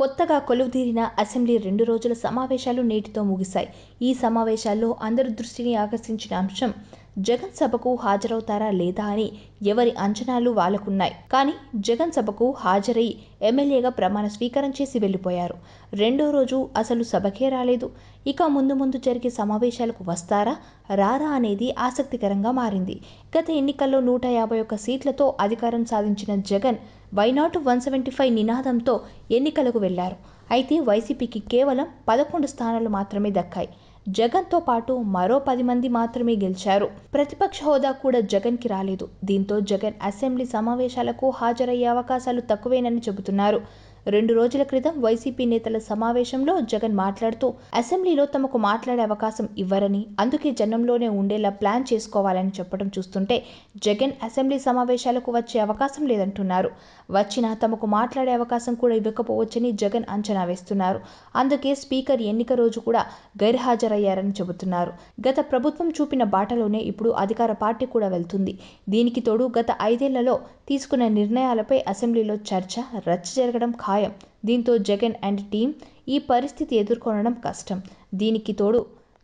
కొత్తగా కొలువుదీరిన అసెంబ్లీ రెండు రోజుల సమావేశాలు నేటితో ముగిశాయి ఈ సమావేశాల్లో అందరి దృష్టిని ఆకర్షించిన అంశం జగన్ సభకు హాజరవుతారా లేదా అని ఎవరి అంచనాలు వాళ్లకున్నాయి కానీ జగన్ సభకు హాజరై ఎమ్మెల్యేగా ప్రమాణ స్వీకారం చేసి వెళ్ళిపోయారు రెండో రోజు అసలు సభకే రాలేదు ఇక ముందు ముందు జరిగే సమావేశాలకు వస్తారా రారా అనేది ఆసక్తికరంగా మారింది గత ఎన్నికల్లో నూట యాభై ఒక్క సీట్లతో అధికారం సాధించిన Jagan why not one seventy five నినాదంతో ఎన్నికలకు వెళ్లారు అయితే వైసీపీకి కేవలం పదకొండు స్థానాలు మాత్రమే దక్కాయి జగన్తో పాటు మరో పది మంది మాత్రమే గెలిచారు ప్రతిపక్ష హోదా కూడా జగన్కి రాలేదు దీంతో జగన్ అసెంబ్లీ సమావేశాలకు హాజరయ్యే అవకాశాలు తక్కువేనని చెబుతున్నారు రెండు రోజుల క్రితం వైసీపీ నేతల సమావేశంలో జగన్ మాట్లాడుతూ అసెంబ్లీలో తమకు మాట్లాడే అవకాశం ఇవ్వరని అందుకే జనంలోనే ఉండేలా ప్లాన్ చేసుకోవాలని చెప్పడం చూస్తుంటే జగన్ అసెంబ్లీ సమావేశాలకు వచ్చే అవకాశం లేదంటున్నారు వచ్చినా తమకు మాట్లాడే అవకాశం కూడా ఇవ్వకపోవచ్చని జగన్ అంచనా వేస్తున్నారు అందుకే స్పీకర్ ఎన్నిక రోజు కూడా గైర్హాజరయ్యారని చెబుతున్నారు గత ప్రభుత్వం చూపిన బాటలోనే ఇప్పుడు అధికార పార్టీ కూడా వెళ్తుంది దీనికి తోడు గత ఐదేళ్లలో తీసుకున్న నిర్ణయాలపై అసెంబ్లీలో చర్చ రచ్చ జరగడం ఖాళీ సహాయం దీంతో జగన్ అండ్ టీం ఈ పరిస్థితి ఎదుర్కొనడం కష్టం దీనికి తోడు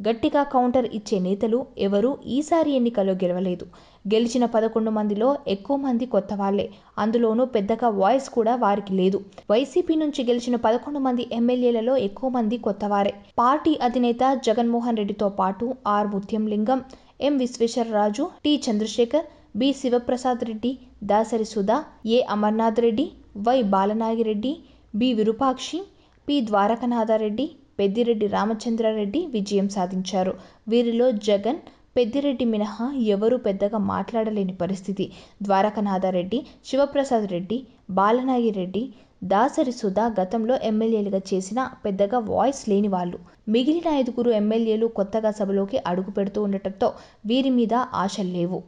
గట్టిగా కౌంటర్ ఇచ్చే నేతలు ఎవరూ ఈసారి ఎన్నికల్లో గెలవలేదు గెలిచిన పదకొండు మందిలో ఎక్కువ మంది కొత్త వాళ్లే అందులోనూ పెద్దగా వాయిస్ కూడా వారికి లేదు వైసీపీ నుంచి గెలిచిన పదకొండు మంది ఎమ్మెల్యేలలో ఎక్కువ మంది కొత్తవారే పార్టీ అధినేత జగన్మోహన్ రెడ్డితో పాటు R Mutyamlingam M Vishweshwararaju T Chandrasekhar B Sivaprasad Reddy Dasari Sudha A Amarnath Reddy Y Balanagireddy B Virupakshi P Dwarakanathareddy Peddireddy Ramachandrareddy విజయం సాధించారు వీరిలో జగన్ పెద్దిరెడ్డి మినహా ఎవరూ పెద్దగా మాట్లాడలేని పరిస్థితి ద్వారకనాథారెడ్డి శివప్రసాద్ రెడ్డి బాలనాగిరెడ్డి దాసరి సుధా గతంలో ఎమ్మెల్యేలుగా చేసిన పెద్దగా వాయిస్ లేని వాళ్ళు మిగిలిన ఐదుగురు ఎమ్మెల్యేలు కొత్తగా సభలోకి అడుగు పెడుతూ ఉండటంతో వీరి మీద ఆశలు లేవు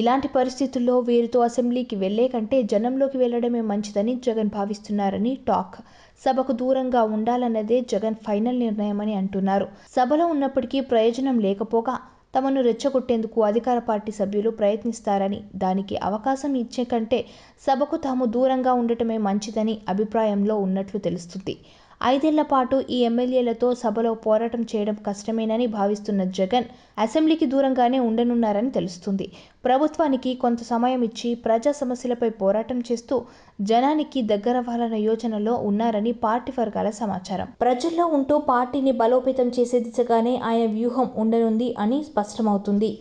ఇలాంటి పరిస్థితుల్లో వీరితో అసెంబ్లీకి వెళ్లే కంటే జనంలోకి వెళ్లడమే మంచిదని జగన్ భావిస్తున్నారని టాక్ సభకు దూరంగా ఉండాలన్నదే జగన్ ఫైనల్ నిర్ణయమని అంటున్నారు సభలో ఉన్నప్పటికీ ప్రయోజనం లేకపోగా తమను రెచ్చగొట్టేందుకు అధికార పార్టీ సభ్యులు ప్రయత్నిస్తారని దానికి అవకాశం ఇచ్చే కంటే సభకు తాము దూరంగా ఉండటమే మంచిదని అభిప్రాయంలో ఉన్నట్లు తెలుస్తుంది ఐదేళ్ల పాటు ఈ ఎమ్మెల్యేలతో సభలో పోరాటం చేయడం కష్టమేనని భావిస్తున్న జగన్ అసెంబ్లీకి దూరంగానే ఉండనున్నారని తెలుస్తుంది ప్రభుత్వానికి కొంత సమయం ఇచ్చి ప్రజా సమస్యలపై పోరాటం చేస్తూ జనానికి దగ్గరవ్వాలన్న యోచనలో ఉన్నారని పార్టీ వర్గాల సమాచారం ప్రజల్లో ఉంటూ పార్టీని బలోపేతం చేసే దిశగానే ఆయన వ్యూహం ఉండనుంది అని స్పష్టమవుతుంది